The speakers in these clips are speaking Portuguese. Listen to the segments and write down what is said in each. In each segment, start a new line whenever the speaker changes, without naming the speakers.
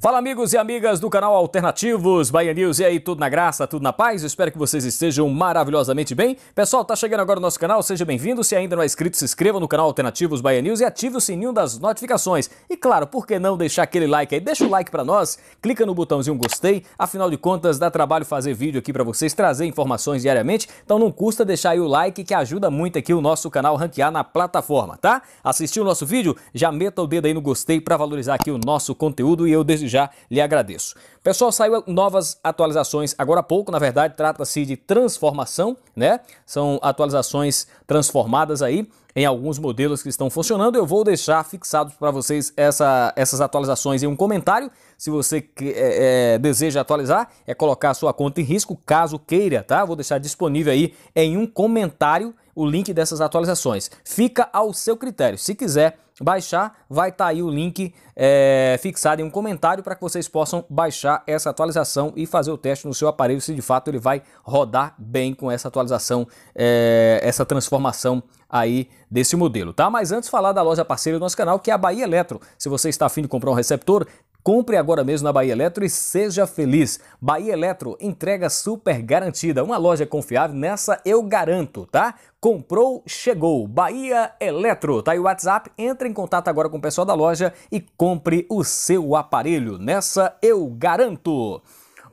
Fala amigos e amigas do canal Alternativos, Bahia News, e aí, tudo na graça, tudo na paz? espero que vocês estejam maravilhosamente bem. Pessoal, tá chegando agora no nosso canal, seja bem-vindo. Se ainda não é inscrito, se inscreva no canal Alternativos Bahia News e ative o sininho das notificações. E claro, por que não deixar aquele like aí? Deixa o like para nós, clica no botãozinho gostei, afinal de contas dá trabalho fazer vídeo aqui para vocês, trazer informações diariamente, então não custa deixar aí o like que ajuda muito aqui o nosso canal ranquear na plataforma, tá? Assistiu o nosso vídeo? Já meta o dedo aí no gostei para valorizar aqui o nosso conteúdo e eu desde já lhe agradeço. Pessoal, saiu novas atualizações agora há pouco, na verdade, trata-se de transformação, né? São atualizações transformadas aí em alguns modelos que estão funcionando. Eu vou deixar fixados para vocês essa, essas atualizações em um comentário. Se você que, é, é, deseja atualizar, é colocar a sua conta em risco, caso queira, tá? Vou deixar disponível aí em um comentário o link dessas atualizações. Fica ao seu critério. Se quiser baixar, vai estar tá aí o link é, fixado em um comentário para que vocês possam baixar essa atualização e fazer o teste no seu aparelho se de fato ele vai rodar bem com essa atualização, é, essa transformação aí desse modelo, tá? Mas antes falar da loja parceira do nosso canal, que é a Bahia Eletro. Se você está afim de comprar um receptor, Compre agora mesmo na Bahia Eletro e seja feliz. Bahia Eletro, entrega super garantida. Uma loja confiável, nessa eu garanto, tá? Comprou, chegou. Bahia Eletro. Tá aí o WhatsApp, entre em contato agora com o pessoal da loja e compre o seu aparelho. Nessa eu garanto.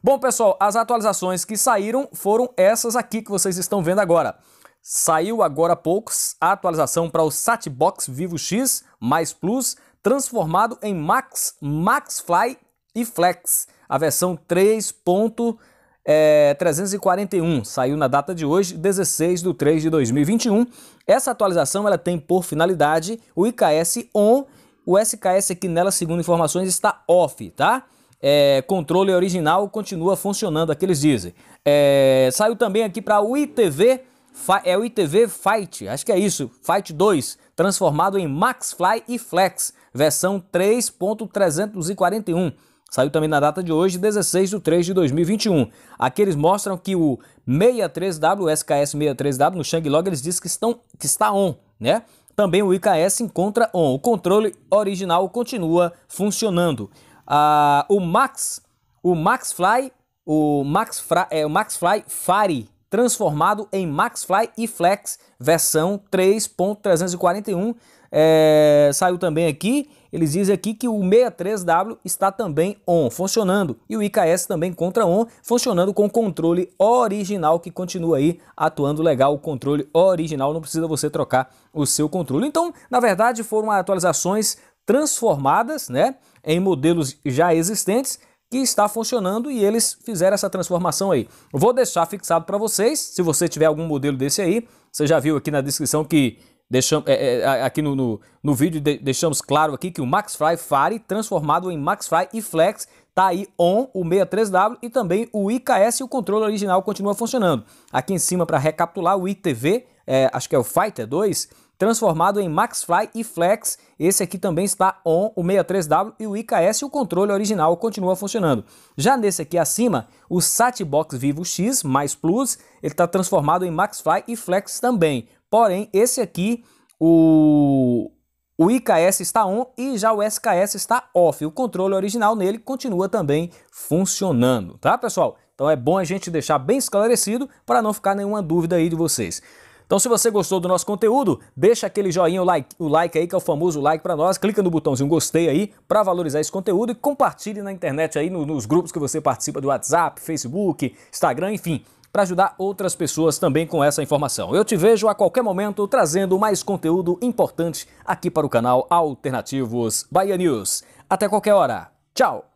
Bom, pessoal, as atualizações que saíram foram essas aqui que vocês estão vendo agora. Saiu agora há poucos a atualização para o Satbox Vivo X mais Plus transformado em Max, Max Fly e Flex. A versão 3.341 é, saiu na data de hoje, 16 de 3 de 2021. Essa atualização ela tem por finalidade o IKS ON. O SKS aqui nela, segundo informações, está off, tá? É, controle original continua funcionando, aqui eles dizem. É, saiu também aqui para o ITV é o ITV Fight, acho que é isso, Fight 2, transformado em Max Fly e Flex, versão 3.341. Saiu também na data de hoje, 16 de 3 de 2021. Aqui eles mostram que o 63W, o SKS 63W, no Shanglog, eles dizem que, estão, que está on, né? Também o IKS encontra on. O controle original continua funcionando. Ah, o Max, o Max Fly, o Max, Fra, é, o Max Fly Fari transformado em Maxfly e Flex versão 3.341. É, saiu também aqui. Eles dizem aqui que o 63W está também on, funcionando. E o IKS também contra on, funcionando com controle original, que continua aí atuando legal. O controle original, não precisa você trocar o seu controle. Então, na verdade, foram atualizações transformadas né, em modelos já existentes que está funcionando e eles fizeram essa transformação aí. Vou deixar fixado para vocês, se você tiver algum modelo desse aí, você já viu aqui na descrição que deixamos, é, é, aqui no, no, no vídeo de, deixamos claro aqui que o Maxfly Fire transformado em Maxfly e Flex tá aí on o 63W e também o IKS, o controle original continua funcionando. Aqui em cima para recapitular o ITV é, acho que é o Fighter 2, transformado em Maxfly e Flex. Esse aqui também está on, o 63W e o IKS, o controle original continua funcionando. Já nesse aqui acima, o Satbox Vivo X mais Plus, ele está transformado em Maxfly e Flex também. Porém, esse aqui, o, o IKS está on e já o SKS está off. O controle original nele continua também funcionando, tá pessoal? Então é bom a gente deixar bem esclarecido para não ficar nenhuma dúvida aí de vocês. Então, se você gostou do nosso conteúdo, deixa aquele joinha, o like, o like aí, que é o famoso like para nós. Clica no botãozinho gostei aí para valorizar esse conteúdo e compartilhe na internet aí, no, nos grupos que você participa do WhatsApp, Facebook, Instagram, enfim para ajudar outras pessoas também com essa informação. Eu te vejo a qualquer momento trazendo mais conteúdo importante aqui para o canal Alternativos Bahia News. Até qualquer hora. Tchau!